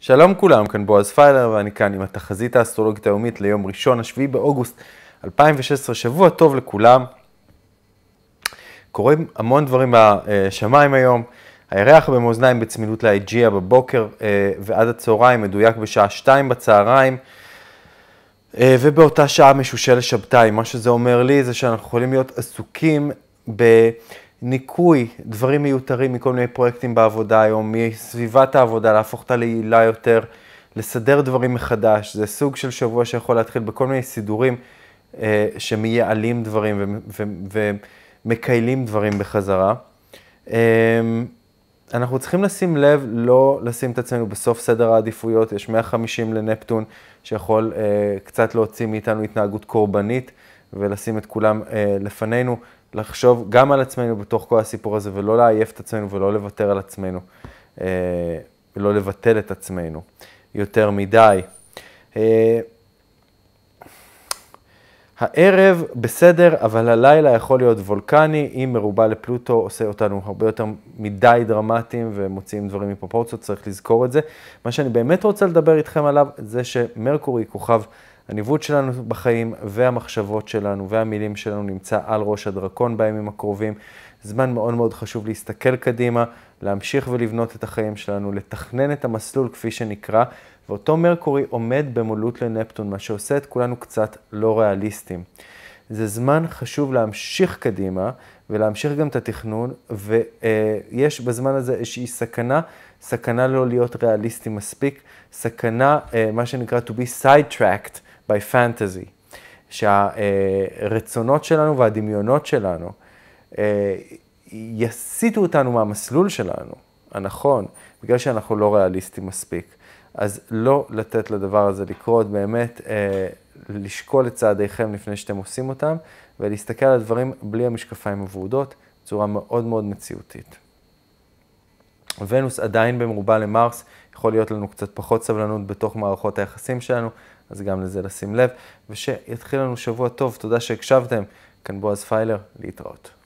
שלום כולם, כאן בועז פיילר ואני כאן עם התחזית האסטרולוגית היומית ליום ראשון, השביעי באוגוסט 2016, שבוע טוב לכולם. קורים המון דברים בשמיים היום, הירח במאזניים בצמידות לאייג'יה בבוקר אה, ועד הצהריים, מדויק בשעה 2 בצהריים. אה, ובאותה שעה משושל לשבתאי, מה שזה אומר לי זה שאנחנו יכולים להיות עסוקים ב... ניקוי דברים מיותרים מכל מיני פרויקטים בעבודה היום, מסביבת העבודה, להפוך אותה ליעילה יותר, לסדר דברים מחדש. זה סוג של שבוע שיכול להתחיל בכל מיני סידורים אה, שמייעלים דברים ומקיילים דברים בחזרה. אה, אנחנו צריכים לשים לב לא לשים את עצמנו בסוף סדר העדיפויות, יש 150 לנפטון שיכול אה, קצת להוציא מאיתנו התנהגות קורבנית. ולשים את כולם אה, לפנינו, לחשוב גם על עצמנו בתוך כל הסיפור הזה, ולא לעייף את עצמנו ולא לוותר על עצמנו, אה, לא לבטל את עצמנו יותר מדי. אה, הערב בסדר, אבל הלילה יכול להיות וולקני, אם מרובה לפלוטו עושה אותנו הרבה יותר מדי דרמטיים ומוציאים דברים מפרופורציות, צריך לזכור את זה. מה שאני באמת רוצה לדבר איתכם עליו, זה שמרקורי כוכב הניווט שלנו בחיים והמחשבות שלנו והמילים שלנו נמצא על ראש הדרקון בימים הקרובים. זמן מאוד מאוד חשוב להסתכל קדימה, להמשיך ולבנות את החיים שלנו, לתכנן את המסלול כפי שנקרא, ואותו מרקורי עומד במולות לנפטון, מה שעושה את כולנו קצת לא ריאליסטים. זה זמן חשוב להמשיך קדימה ולהמשיך גם את התכנון, ויש בזמן הזה איזושהי סכנה, סכנה לא להיות ריאליסטי מספיק, סכנה, אה, מה שנקרא to be side-tracked. by fantasy, שהרצונות שלנו והדמיונות שלנו אה, יסיטו אותנו מהמסלול שלנו, הנכון, בגלל שאנחנו לא ריאליסטים מספיק. אז לא לתת לדבר הזה לקרות, באמת אה, לשקול את צעדיכם לפני שאתם עושים אותם, ולהסתכל על הדברים בלי המשקפיים הוורודות, בצורה מאוד מאוד מציאותית. ונוס עדיין במרובה למרס, יכול להיות לנו קצת פחות סבלנות בתוך מערכות היחסים שלנו, אז גם לזה לשים לב, ושיתחיל לנו שבוע טוב, תודה שהקשבתם. כאן בועז פיילר, להתראות.